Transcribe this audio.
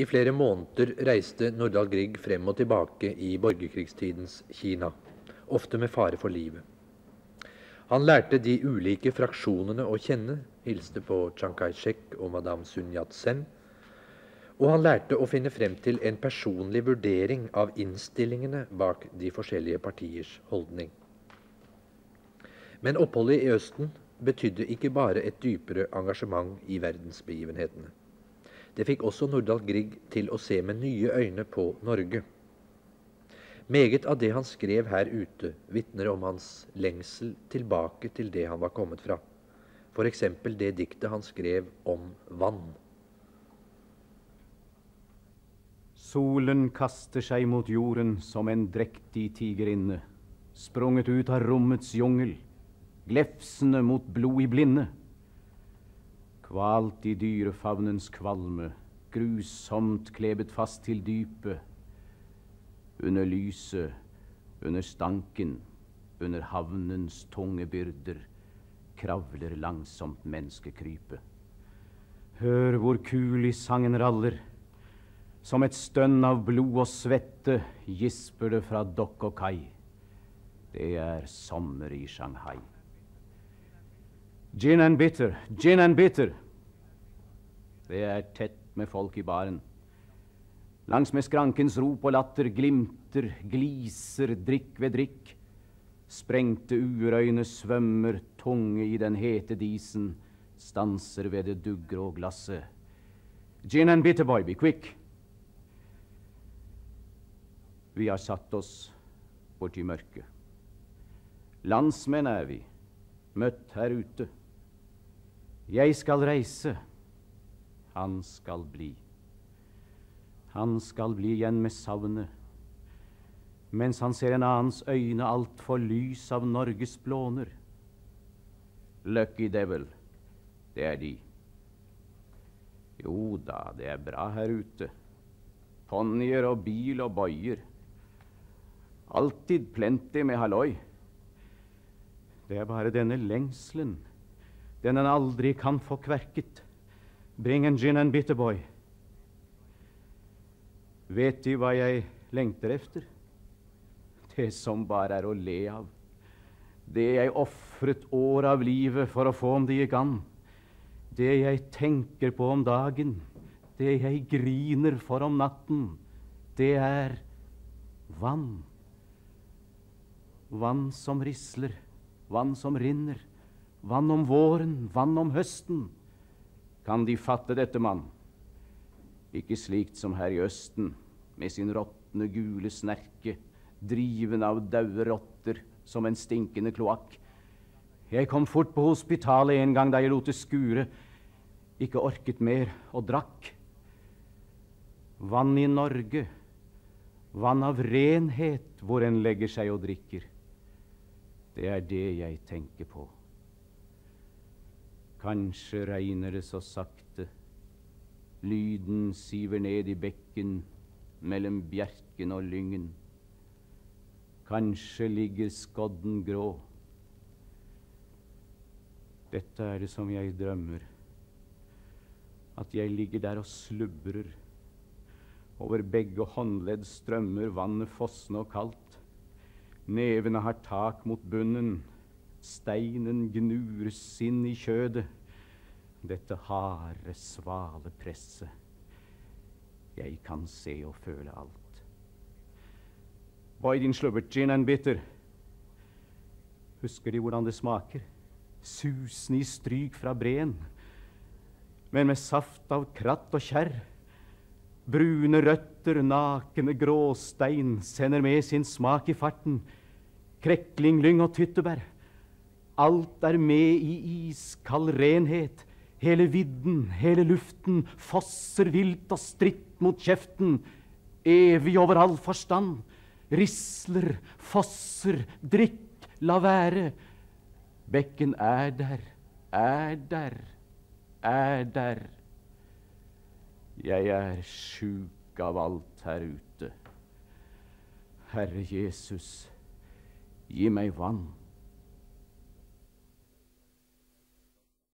I flere måneder reiste Nordahl Grieg frem og tilbake i borgerkrigstidens Kina, ofte med fare for livet. Han lærte de ulike fraksjonene å kjenne, hilste på Chiang Kai-shek og madame Sun Yat-sen, og han lærte å finne frem til en personlig vurdering av innstillingene bak de forskjellige partiers holdning. Men oppholdet i Østen betydde ikke bare et dypere engasjement i verdensbegivenhetene. Det fikk også Nordahl Grieg til å se med nye øyne på Norge. Meget av det han skrev her ute, vitner om hans lengsel tilbake til det han var kommet fra. F.eks. det diktet han skrev om vann. Solen kaster seg mot jorden som en drektig tigerinne, sprunget ut av rommets jungel, glefsende mot blod i blinde. Kvalt i dyrefavnens kvalme, grusomt klebet fast til dypet. Under lyset, under stanken, under havnens tunge byrder kravler langsomt menneskekrypet. Hør hvor sangen raller. Som et stønn av blod og svette gisper det fra dokk og kai. Det er sommer i Shanghai. Gin and bitter, gin and bitter. Det er tett med folk i baren. Langsmed skrankens rop og latter glimter, gliser drikk ved drikk. Sprengte urøyne svømmer, tunge i den hete disen, stanser ved det duggrå glasset. Gin and bitter, boy, be quick! Vi har satt oss borti mørket. Landsmenn er vi, møtt her ute. Jeg skal reise, han skal bli. Han skal bli igjen med savnet, mens han ser en annens øyne altfor lys av Norges blåner. Lucky devil, det er de. Jo da, det er bra her ute. Ponnier og bil og bøyer. Alltid plenty med halloi. Det er bare denne lengselen den en aldri kan få kverket. Bring en gin and bitter boy. Vet De hva jeg lengter efter? Det som bare er å le av. Det jeg ofret år av livet for å få om det i gang. Det jeg tenker på om dagen, det jeg griner for om natten, det er vann. Vann som risler, vann som rinner. Vann om våren, vann om høsten. Kan De fatte dette, mann? Ikke slikt som her i Østen, med sin råtne gule snerke, driven av daue rotter som en stinkende kloakk. Jeg kom fort på hospitalet en gang da jeg lot det skure. Ikke orket mer og drakk. Vann i Norge, vann av renhet hvor en legger seg og drikker. Det er det jeg tenker på. Kanskje regner det så sakte. Lyden siver ned i bekken mellom bjerken og lyngen. Kanskje ligger skodden grå. Dette er det som jeg drømmer. At jeg ligger der og slubrer. Over begge håndledd strømmer vannet fossende og kaldt. Nevene har tak mot bunnen. Steinen gnures inn i kjødet. Dette harde, svale presset. Jeg kan se og føle alt. Boy, din slubbert, gin and bitter. Husker De hvordan det smaker? Susende i stryk fra breen, men med saft av kratt og kjerr. Brune røtter, nakne gråstein sender med sin smak i farten. Krekling, lyng og tyttebær. Alt er med i iskald renhet. Hele vidden, hele luften fosser vilt og stritt mot kjeften. Evig over all forstand. Risler, fosser, drikk, la være. Bekken er der, er der, er der. Jeg er sjuk av alt her ute. Herre Jesus, gi meg vann.